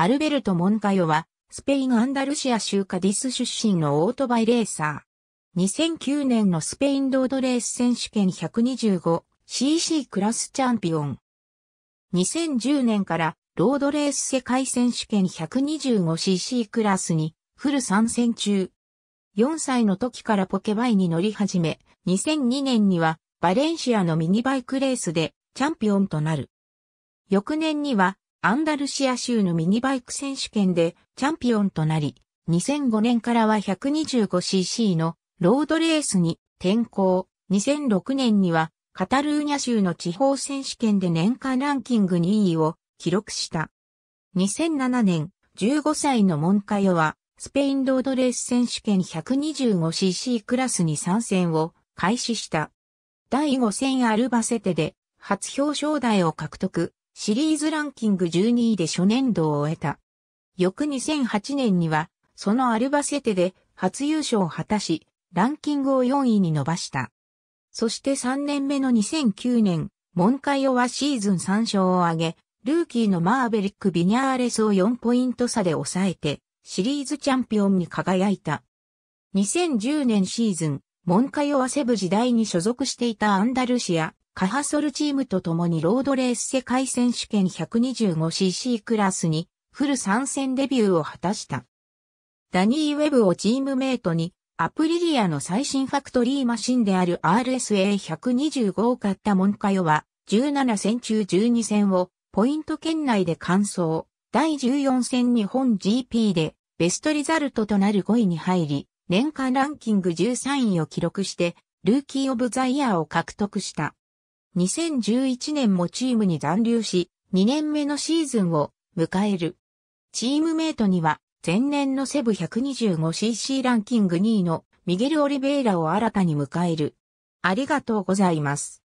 アルベルト・モンカヨは、スペイン・アンダルシア州カディス出身のオートバイレーサー。2009年のスペインロードレース選手権 125cc クラスチャンピオン。2010年からロードレース世界選手権 125cc クラスにフル参戦中。4歳の時からポケバイに乗り始め、2002年にはバレンシアのミニバイクレースでチャンピオンとなる。翌年にはアンダルシア州のミニバイク選手権でチャンピオンとなり、2005年からは 125cc のロードレースに転向。2006年にはカタルーニャ州の地方選手権で年間ランキング2位を記録した。2007年、15歳のモンカヨはスペインロードレース選手権 125cc クラスに参戦を開始した。第5戦アルバセテで初表彰台を獲得。シリーズランキング12位で初年度を終えた。翌2008年には、そのアルバセテで初優勝を果たし、ランキングを4位に伸ばした。そして3年目の2009年、モンカイオはシーズン3勝を挙げ、ルーキーのマーベリック・ビニャーレスを4ポイント差で抑えて、シリーズチャンピオンに輝いた。2010年シーズン、モンカヨはセブ時代に所属していたアンダルシア、カハソルチームと共にロードレース世界選手権 125cc クラスにフル参戦デビューを果たした。ダニー・ウェブをチームメイトにアプリリアの最新ファクトリーマシンである RSA125 を買ったモンカヨは17戦中12戦をポイント圏内で完走。第14戦日本 GP でベストリザルトとなる5位に入り年間ランキング13位を記録してルーキー・オブ・ザ・イヤーを獲得した。2011年もチームに残留し、2年目のシーズンを迎える。チームメイトには、前年のセブ 125cc ランキング2位のミゲル・オリベイラを新たに迎える。ありがとうございます。